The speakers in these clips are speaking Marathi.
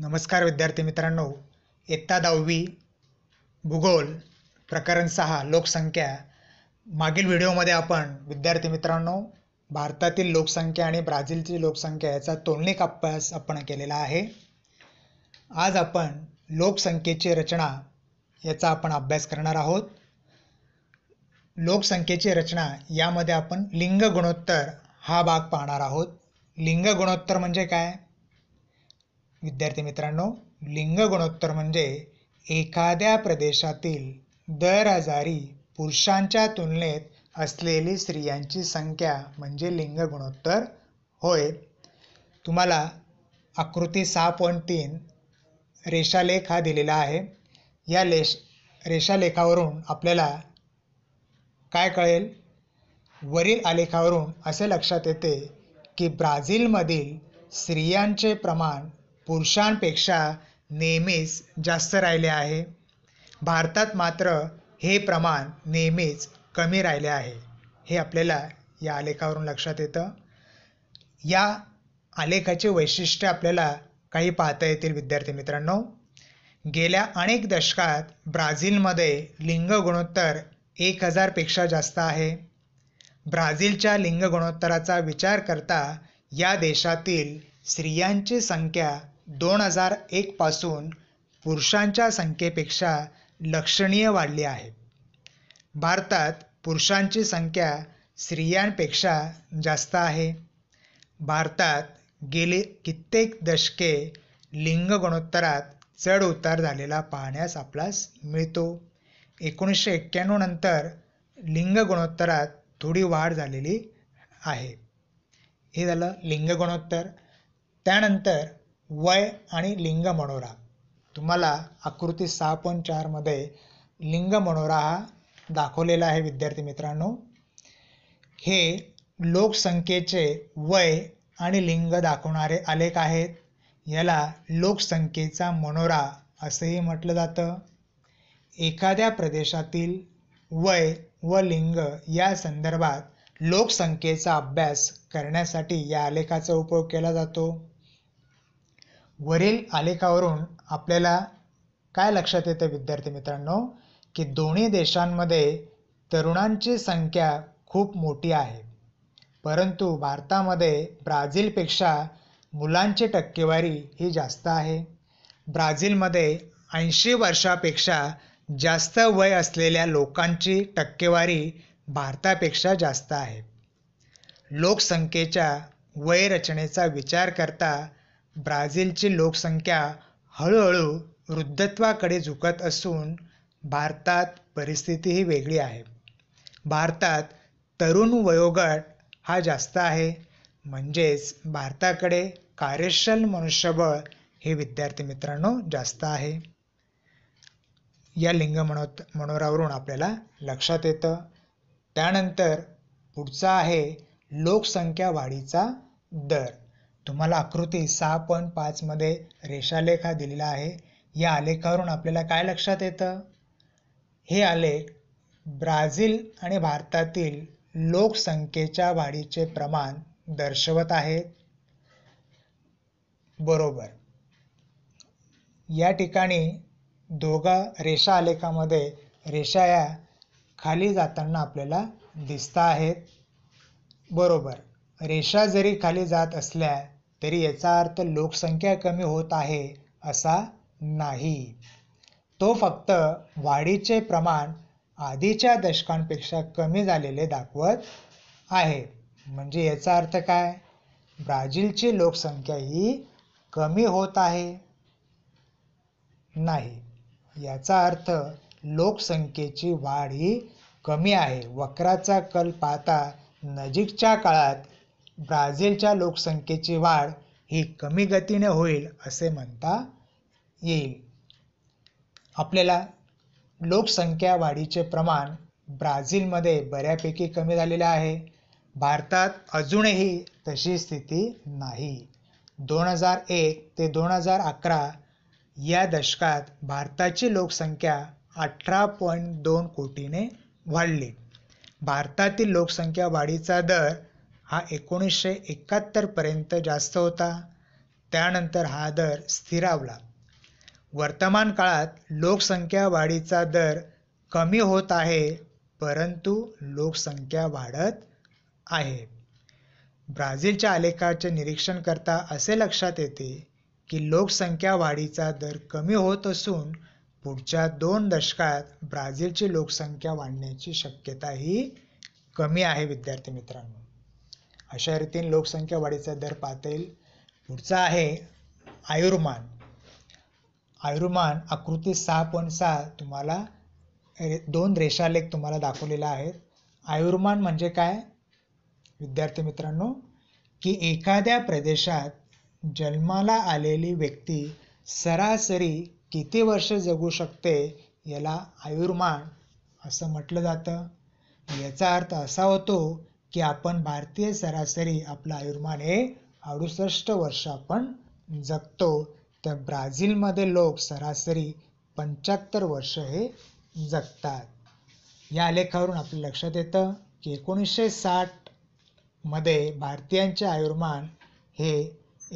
नमस्कार विद्यार्थी मित्रांनो इयत्ता दहावी भूगोल प्रकरण सहा लोकसंख्या मागील व्हिडिओमध्ये आपण विद्यार्थी मित्रांनो भारतातील लोकसंख्या आणि ब्राझीलची लोकसंख्या याचा तोलनिक अभ्यास आपण केलेला आहे आज आपण लोकसंख्येची रचना याचा आपण अभ्यास करणार आहोत लोकसंख्येची रचना यामध्ये आपण लिंग गुणोत्तर हा भाग पाहणार आहोत लिंग गुणोत्तर म्हणजे काय विद्यार्थी मित्रांनो लिंग गुणोत्तर म्हणजे एखाद्या प्रदेशातील दर हजारी पुरुषांच्या तुलनेत असलेली स्त्रियांची संख्या म्हणजे लिंग गुणोत्तर होय तुम्हाला आकृती सहा पॉईंट तीन रेषालेख हा दिलेला आहे या लेश रेषालेखावरून आपल्याला काय कळेल वरील आलेखावरून असे लक्षात येते की ब्राझीलमधील स्त्रियांचे प्रमाण पुरुषांपेक्षा नेहमीच जास्त राहिले आहे भारतात मात्र हे प्रमाण नेहमीच कमी राहिले आहे हे आपल्याला या आलेखावरून लक्षात येतं या आलेखाचे वैशिष्ट्य आपल्याला काही पाहता येतील विद्यार्थी मित्रांनो गेल्या अनेक दशकात ब्राझीलमध्ये लिंग गुणोत्तर एक हजारपेक्षा जास्त आहे ब्राझीलच्या लिंग गुणोत्तराचा विचार करता या देशातील स्त्रियांची संख्या दोन हजार एकपासून पुरुषांच्या संख्येपेक्षा लक्षणीय वाढली आहे भारतात पुरुषांची संख्या स्त्रियांपेक्षा जास्त आहे भारतात गेले कित्येक दशके लिंग गुणोत्तरात उतार झालेला पाहण्यास आपल्यास मिळतो एकोणीसशे एक्क्याण्णव नंतर लिंग गुणोत्तरात थोडी वाढ झालेली आहे हे झालं लिंग गुणोत्तर त्यानंतर वय आणि लिंग मनोरा तुम्हाला आकृती सहा पॉईंट चारमध्ये लिंग मनोरा हा दाखवलेला आहे विद्यार्थी मित्रांनो हे लोकसंख्येचे वय आणि लिंग दाखवणारे आलेख आहेत याला लोकसंख्येचा मनोरा असंही म्हटलं जातं एखाद्या प्रदेशातील वय व लिंग या संदर्भात लोकसंख्येचा अभ्यास करण्यासाठी या आलेखाचा उपयोग केला जातो वरील आलेखावरून आपल्याला काय लक्षात येतं विद्यार्थी मित्रांनो की दोन्ही देशांमध्ये तरुणांची संख्या खूप मोठी आहे परंतु भारतामध्ये ब्राझीलपेक्षा मुलांची टक्केवारी ही जास्त आहे ब्राझीलमध्ये ऐंशी वर्षापेक्षा जास्त वय असलेल्या लोकांची टक्केवारी भारतापेक्षा जास्त आहे लोकसंख्येच्या वयरचनेचा विचार करता ब्राझीलची लोकसंख्या हळूहळू वृद्धत्वाकडे झुकत असून भारतात परिस्थितीही वेगळी आहे भारतात तरुण वयोगट हा जास्त आहे म्हणजेच भारताकडे कार्यशील मनुष्यबळ हे विद्यार्थी मित्रांनो जास्त आहे या लिंग मनो मनोरावरून आपल्याला लक्षात येतं त्यानंतर पुढचा आहे लोकसंख्या वाढीचा दर तुम्हाला आकृती सहा पॉईंट पाचमध्ये रेषालेख दिलेला आहे या आलेखावरून आपल्याला काय लक्षात येतं हे आलेख ब्राझील आणि भारतातील लोकसंख्येच्या वाढीचे प्रमाण दर्शवत आहेत बरोबर या ठिकाणी दोघा रेषा आलेखामध्ये रेषा या खाली जाताना आपल्याला दिसता आहेत बरोबर रेषा जरी खाली जात असल्या तरी याचा अर्थ लोकसंख्या कमी होत आहे असा नाही तो फक्त वाढीचे प्रमाण आधीच्या दशकांपेक्षा कमी झालेले दाखवत आहे म्हणजे याचा अर्थ काय ब्राझीलची लोकसंख्या ही कमी होत आहे नाही याचा अर्थ लोकसंख्येची वाढ ही कमी आहे वक्राचा कल पाहता नजीकच्या काळात ब्राझीलच्या लोकसंख्येची वाढ ही कमी गतीने होईल असे म्हणता येईल आपल्याला लोकसंख्या वाढीचे प्रमाण ब्राझीलमध्ये बऱ्यापैकी कमी झालेले आहे भारतात अजूनही तशी स्थिती नाही दोन हजार एक ते दोन हजार अकरा या दशकात भारताची लोकसंख्या अठरा पॉईंट दोन कोटीने वाढली भारतातील लोकसंख्या वाढीचा दर हा एकोणीसशे एकाहत्तरपर्यंत जास्त होता त्यानंतर हा दर स्थिरावला वर्तमान काळात लोकसंख्या वाढीचा दर कमी होत आहे परंतु लोकसंख्या वाढत आहे ब्राझीलच्या आलेखाचे निरीक्षण करता असे लक्षात येते की लोकसंख्या वाढीचा दर कमी होत असून पुढच्या दोन दशकात ब्राझीलची लोकसंख्या वाढण्याची शक्यताही कमी आहे विद्यार्थी मित्रांनो अशा रीतीने लोकसंख्या वाढीचा दर पाहता येईल पुढचा आहे आयुर्मान आयुर्मान आकृती सहा पॉईंट सहा तुम्हाला दोन रेषालेख तुम्हाला दाखवलेला आहे आयुर्मान म्हणजे काय विद्यार्थी मित्रांनो की एखाद्या प्रदेशात जन्माला आलेली व्यक्ती सरासरी किती वर्ष जगू शकते याला आयुर्मान असं म्हटलं जातं याचा अर्थ असा होतो की आपण भारतीय सरासरी आपलं आयुर्मान हे अडुसष्ट वर्ष आपण जगतो तर ब्राझीलमध्ये लोक सरासरी पंच्याहत्तर वर्ष हे जगतात या लेखावरून आपल्या लक्षात येतं की एकोणीसशे साठमध्ये भारतीयांचे आयुर्मान हे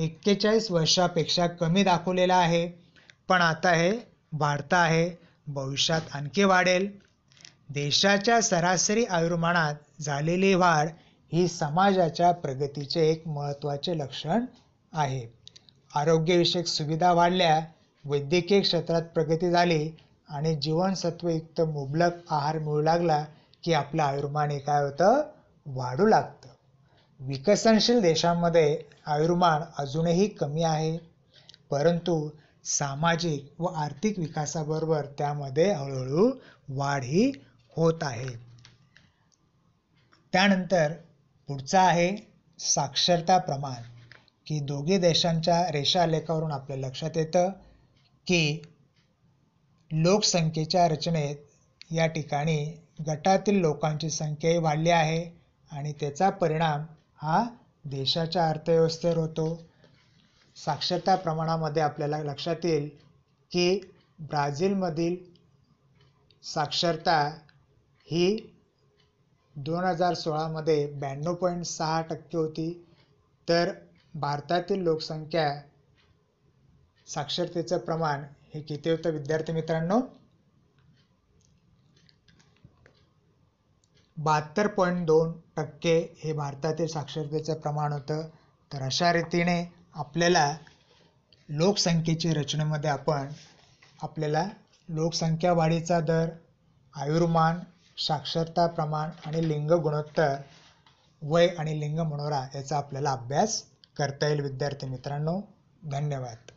एक्केचाळीस वर्षापेक्षा कमी दाखवलेलं आहे पण आता हे वाढतं आहे भविष्यात आणखी वाढेल देशाच्या सरासरी आयुर्मानात झालेली वाढ ही समाजाच्या प्रगतीचे एक महत्त्वाचे लक्षण आहे आरोग्यविषयक सुविधा वाढल्या वैद्यकीय क्षेत्रात प्रगती झाली आणि जीवनसत्वयुक्त मुबलक आहार मिळू लागला की आपलं आयुर्मान हे काय होतं वाढू लागतं विकसनशील देशांमध्ये आयुर्मान अजूनही कमी आहे परंतु सामाजिक व आर्थिक विकासाबरोबर त्यामध्ये हळूहळू वाढ ही होत आहे त्यानंतर पुढचा आहे साक्षरता प्रमाण की दोघे देशांच्या रेषालेखावरून आपल्या लक्षात येतं की लोकसंख्येच्या रचनेत या ठिकाणी गटातील लोकांची संख्याही वाढली आहे आणि त्याचा परिणाम हा देशाच्या अर्थव्यवस्थेवर होतो साक्षरता प्रमाणामध्ये आपल्याला लक्षात येईल की ब्राझीलमधील साक्षरता ही दोन हजार सोळामध्ये ब्याण्णव पॉईंट सहा टक्के होती तर भारतातील लोकसंख्या साक्षरतेचं प्रमाण हे किती होतं विद्यार्थी मित्रांनो बहात्तर पॉईंट दोन टक्के हे भारतातील साक्षरतेचं प्रमाण होतं तर अशा रीतीने आपल्याला लोकसंख्येच्या रचनेमध्ये आपण आपल्याला लोकसंख्या वाढीचा दर आयुर्मान साक्षरता प्रमाण आणि लिंग गुणोत्तर वय आणि लिंग मनोरा याचा आपल्याला अभ्यास करता येईल विद्यार्थी मित्रांनो धन्यवाद